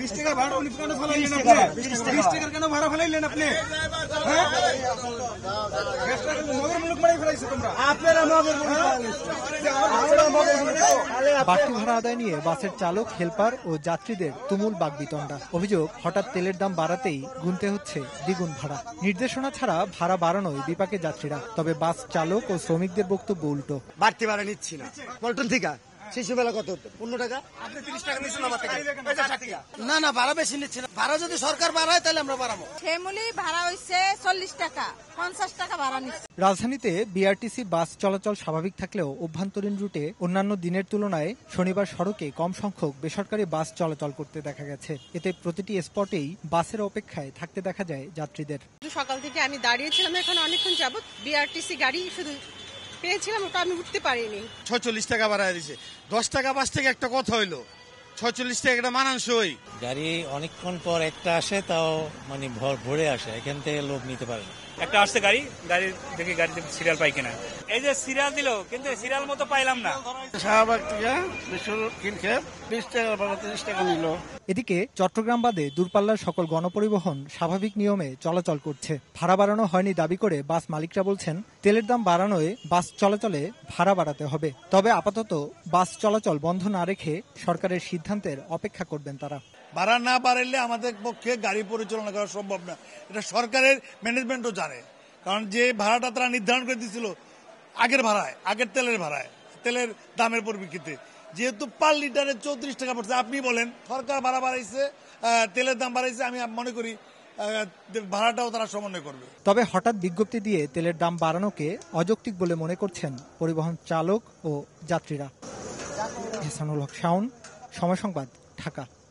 বিশ ভাড়া কেন আপনি বিশ টাকার কেন ভাড়া আপনি মুলুক মারাই ফেলাইছে তোমরা আপনারা বাড়তি ভাড়া আদায় নিয়ে বাসের চালক হেলপার ও যাত্রীদের তুমুল বাগবিতণ্ডা অভিযোগ হঠাৎ তেলের দাম বাড়াতেই গুনতে হচ্ছে দ্বিগুণ ভাড়া নির্দেশনা ছাড়া ভাড়া বাড়ানোই বিপাকে যাত্রীরা তবে বাস চালক ও শ্রমিকদের বক্তব্য উল্টো বাড়তি ভাড়া নিচ্ছি না পল্টন থেকে কত পনেরো টাকা না না ভাড়া বেশি নিচ্ছে ভাড়া যদি সরকার বাড়ায় তাহলে আমরা বাড়াবো ফ্যামিলি ভাড়া হয়েছে চল্লিশ টাকা পঞ্চাশ টাকা ভাড়া নিচ্ছে রাজধানীতে বিআরটিসি বাস চলাচল স্বাভাবিক থাকলেও অভ্যন্তরীণ রুটে অন্যান্য দিনের তুলনায় শনিবার সড়কে কম সংখ্যক বেসরকারি বাস চলাচল করতে দেখা গেছে এতে প্রতিটি স্পটেই বাসের অপেক্ষায় থাকতে দেখা যায় যাত্রীদের সকাল থেকে আমি দাঁড়িয়েছিলাম এখন অনেকক্ষণ যাবো বিআরটিসি গাড়ি শুধু পেয়েছিলাম ওটা আমি উঠতে পারিনি ছচল্লিশ টাকা বাড়ায় দিয়েছে দশ টাকা থেকে একটা কথা হইলো মানানসই গাড়ি অনেকক্ষণ পর একটা আসে তাও মানে ভর ভরে আসে এখান থেকে লোক নিতে পারে একটা আসছে গাড়ি গাড়ি গাড়িতে সিরিয়াল পাই কিনা এই যে সিরিয়াল দিল কিন্তু সিরিয়াল মতো পাইলাম না শাহবাগ থেকে এদিকে চট্টগ্রাম বাদে দূরপাল্লার সকল গণপরিবহন স্বাভাবিক নিয়মে চলাচল করছে ভাড়া বাড়ানো হয়নি দাবি করে বাস মালিকরা বলছেন তেলের দাম বাড়ানোয় বাস চলাচলে ভাড়া বাড়াতে হবে তবে আপাতত বাস চলাচল বন্ধ না রেখে সরকারের সিদ্ধান্ত সিদ্ধান্তের অপেক্ষা করবেন তারা ভাড়া না বাড়াইলে আমাদের পক্ষে গাড়ি পরিচালনা করা সম্ভব না এটা সরকারের ম্যানেজমেন্টও জানে কারণ যে ভাড়াটা তারা নির্ধারণ করে দিয়েছিল আগের ভাড়ায় আগের তেলের ভাড়ায় তেলের দামের পরিপ্রেক্ষিতে যেহেতু পার লিটারে চৌত্রিশ টাকা পড়ছে আপনি বলেন সরকার ভাড়া বাড়াইছে তেলের দাম বাড়াইছে আমি মনে করি ভাড়াটাও তারা সমন্বয় করবে তবে হঠাৎ বিজ্ঞপ্তি দিয়ে তেলের দাম বাড়ানোকে অযৌক্তিক বলে মনে করছেন পরিবহন চালক ও যাত্রীরা হক শাউন সময় সংবাদ ঢাকা